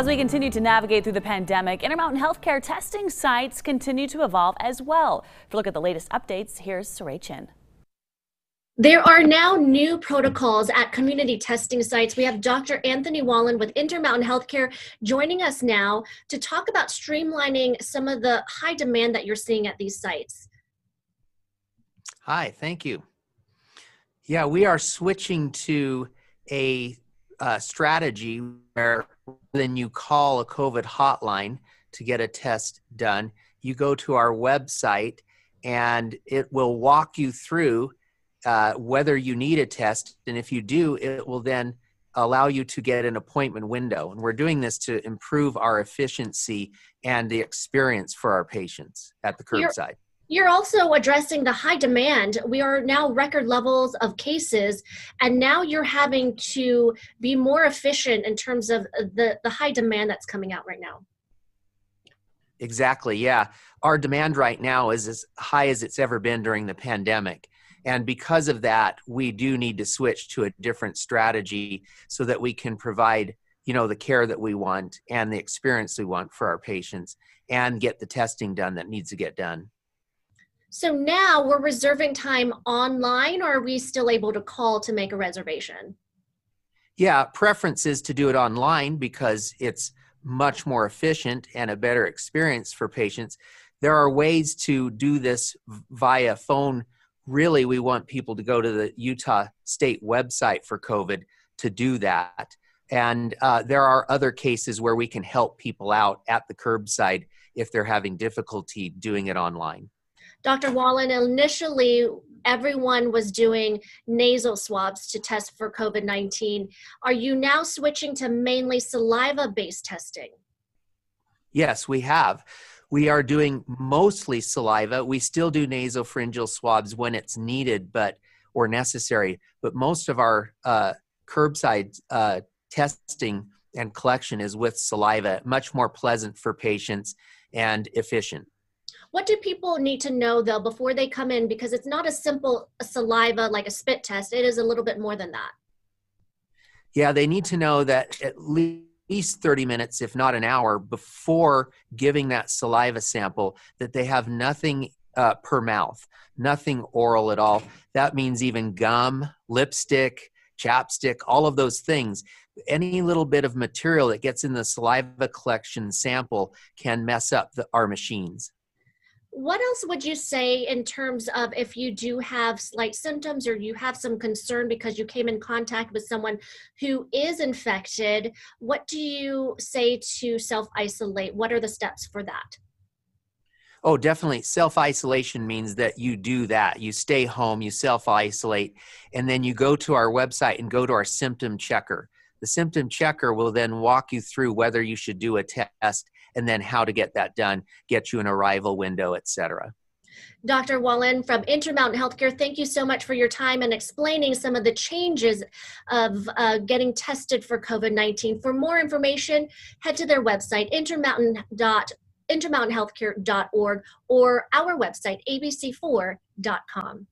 As we continue to navigate through the pandemic, Intermountain Healthcare testing sites continue to evolve as well. For a look at the latest updates, here's Saray Chin. There are now new protocols at community testing sites. We have Dr. Anthony Wallen with Intermountain Healthcare joining us now to talk about streamlining some of the high demand that you're seeing at these sites. Hi, thank you. Yeah, we are switching to a uh, strategy where then you call a COVID hotline to get a test done, you go to our website and it will walk you through uh, whether you need a test. And if you do, it will then allow you to get an appointment window. And we're doing this to improve our efficiency and the experience for our patients at the curbside. You're- you're also addressing the high demand. We are now record levels of cases, and now you're having to be more efficient in terms of uh, the, the high demand that's coming out right now. Exactly, yeah. Our demand right now is as high as it's ever been during the pandemic. And because of that, we do need to switch to a different strategy so that we can provide, you know, the care that we want and the experience we want for our patients and get the testing done that needs to get done. So now we're reserving time online, or are we still able to call to make a reservation? Yeah, preference is to do it online because it's much more efficient and a better experience for patients. There are ways to do this via phone. Really, we want people to go to the Utah State website for COVID to do that. And uh, there are other cases where we can help people out at the curbside if they're having difficulty doing it online. Dr. Wallen, initially everyone was doing nasal swabs to test for COVID 19. Are you now switching to mainly saliva based testing? Yes, we have. We are doing mostly saliva. We still do nasopharyngeal swabs when it's needed, but or necessary. But most of our uh, curbside uh, testing and collection is with saliva. Much more pleasant for patients and efficient what do people need to know though before they come in because it's not a simple saliva like a spit test it is a little bit more than that yeah they need to know that at least 30 minutes if not an hour before giving that saliva sample that they have nothing uh, per mouth nothing oral at all that means even gum lipstick chapstick all of those things any little bit of material that gets in the saliva collection sample can mess up the, our machines what else would you say in terms of if you do have slight symptoms or you have some concern because you came in contact with someone who is infected? What do you say to self isolate? What are the steps for that? Oh, definitely. Self isolation means that you do that. You stay home, you self isolate, and then you go to our website and go to our symptom checker. The symptom checker will then walk you through whether you should do a test and then how to get that done, get you an arrival window, etc. Dr. Wallen from Intermountain Healthcare, thank you so much for your time and explaining some of the changes of uh, getting tested for COVID 19. For more information, head to their website, intermountain.org intermountainhealthcare.org or our website abc4.com.